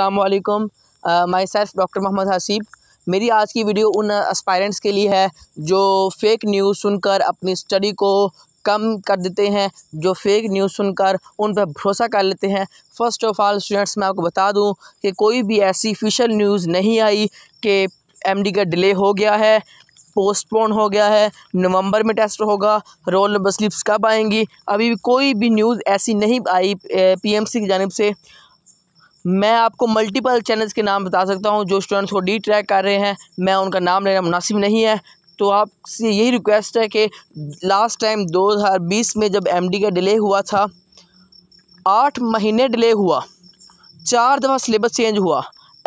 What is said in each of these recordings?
असलकम myself doctor Mohammad Haseeb मेरी आज की वीडियो उन एस्पायरेंट्स के लिए है जो फेक न्यूज़ सुनकर अपनी स्टडी को कम कर देते हैं जो फेक न्यूज़ सुनकर उन पर भरोसा कर लेते हैं फ़र्स्ट ऑफ़ ऑल स्टूडेंट्स मैं आपको बता दूं कि कोई भी ऐसी फिशल न्यूज़ नहीं आई कि एमडी का डिले हो गया है पोस्टपोन हो गया है नवंबर में टेस्ट होगा रोल नंबर स्लिप्स कब आएंगी अभी कोई भी न्यूज़ ऐसी नहीं आई पीएमसी की जानब से मैं आपको मल्टीपल चैनल्स के नाम बता सकता हूँ जो स्टूडेंट्स को डी ट्रैक कर रहे हैं मैं उनका नाम लेना मुनासिब नहीं है तो आपसे यही रिक्वेस्ट है कि लास्ट टाइम 2020 में जब एमडी का डिले हुआ था आठ महीने डिले हुआ चार दफ़ा सिलेबस चेंज हुआ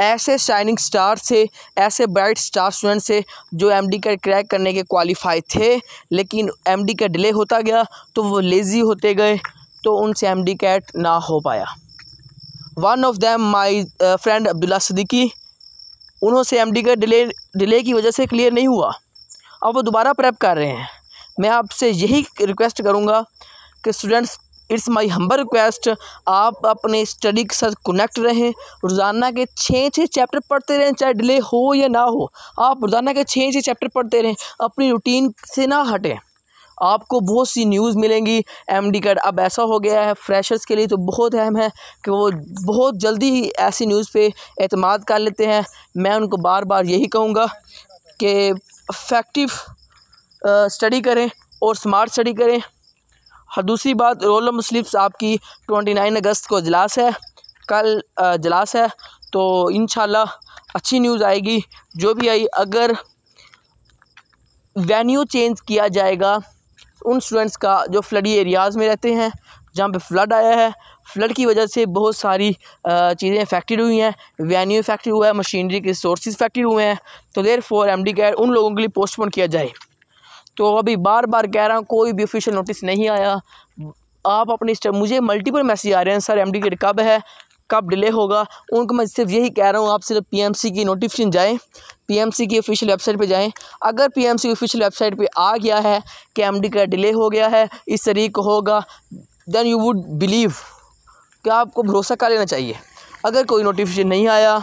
ऐसे शाइनिंग स्टार से ऐसे ब्राइट स्टार स्टूडेंट से जो एमडी का क्रैक करने के क्वालिफाई थे लेकिन एमडी का डिले होता गया तो वो लेज़ी होते गए तो उनसे डी कैट ना हो पाया one of them my friend Abdullah Siddiqui उन्होंने से डी का डिले डिले की वजह से क्लियर नहीं हुआ अब वो दोबारा प्रेप कर रहे हैं मैं आपसे यही रिक्वेस्ट करूँगा कि students it's my humble request आप अपने स्टडी के साथ कनेक्ट रहें रोज़ाना के छः छः चैप्टर पढ़ते रहें चाहे डिले हो या ना हो आप रोज़ाना के छः छः चैप्टर पढ़ते रहें अपनी रूटीन से ना हटें आपको बहुत सी न्यूज़ मिलेंगी एम डी कट अब ऐसा हो गया है फ्रेशर्स के लिए तो बहुत अहम है कि वो बहुत जल्दी ही ऐसी न्यूज़ पे अतमाद कर लेते हैं मैं उनको बार बार यही कहूँगा कि इफ़ेक्टिव स्टडी करें और स्मार्ट स्टडी करें हाँ, दूसरी बात रोल ऑफ स्लिप्स आपकी ट्वेंटी नाइन अगस्त को अजलास है कल अजलास है तो इन अच्छी न्यूज़ आएगी जो भी आई अगर वेन्यू चेंज किया जाएगा उन स्टूडेंट्स का जो फ्लडी एरियाज़ में रहते हैं जहाँ पे फ्लड आया है फ्लड की वजह से बहुत सारी चीज़ें इफेक्टेड हुई हैं वेन्यू इफेक्टेड हुआ है मशीनरी के रिसोर्स इफेक्टेड हुए हैं तो देर फोर एम डी उन लोगों के लिए पोस्टपोन किया जाए तो अभी बार बार कह रहा हूँ कोई भी ऑफिशियल नोटिस नहीं आया आप अपने मुझे मल्टीपल मैसेज आ रहे हैं सर एम डी कब है कब डिले होगा उनको मैं सिर्फ यही कह रहा हूँ आप सिर्फ पीएमसी की नोटिफिकेशन जाएं पीएमसी की ऑफिशियल वेबसाइट पे जाएं अगर पीएमसी ऑफिशियल वेबसाइट पे आ गया है कि एम का डिले हो गया है इस तरीके को होगा देन यू वुड बिलीव कि आपको भरोसा कर लेना चाहिए अगर कोई नोटिफिकेशन नहीं आया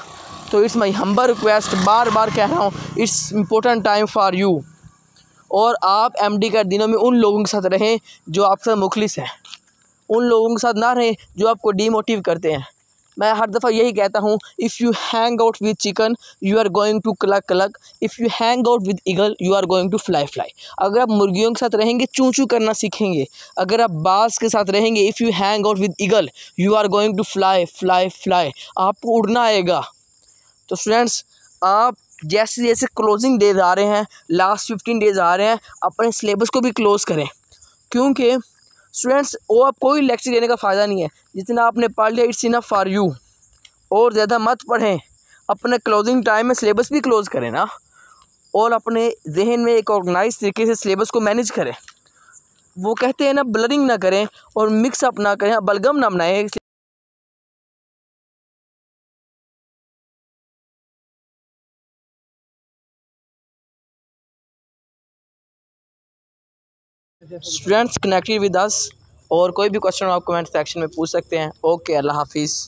तो इट्स माई हम्बर रिक्वेस्ट बार बार कह रहा हूँ it's important time for you और आप एम डी के दिनों में उन लोगों के साथ रहें जो आपसे मुखलिस हैं उन लोगों के साथ ना रहें जो आपको डीमोटिव करते हैं मैं हर दफ़ा यही कहता हूँ if you hang out with chicken you are going to cluck cluck if you hang out with eagle you are going to fly fly अगर आप मुर्गियों के साथ रहेंगे चूँ चूँ करना सीखेंगे अगर आप बास के साथ रहेंगे if you hang out with eagle you are going to fly fly fly आपको उड़ना आएगा तो स्टूडेंट्स आप जैसे जैसे क्लोजिंग डेज आ रहे हैं लास्ट फिफ्टीन डेज आ रहे हैं अपने सिलेबस को भी क्लोज़ करें क्योंकि स्टूडेंट्स वो आप कोई लेक्चर लेने का फ़ायदा नहीं है जितना आपने पढ़ लिया इट्स इनफ फॉर यू और ज़्यादा मत पढ़ें अपने क्लोजिंग टाइम में सिलेबस भी क्लोज़ करें ना और अपने जहन में एक ऑर्गेनाइज तरीके से सिलेबस को मैनेज करें वो कहते हैं ना ब्लरिंग ना करें और मिक्सअप ना करें हाँ, बलगम ना बनाएं स्टूडेंट्स कनेक्टेड विद अस और कोई भी क्वेश्चन आप कमेंट सेक्शन में पूछ सकते हैं ओके अल्लाह हाफिज़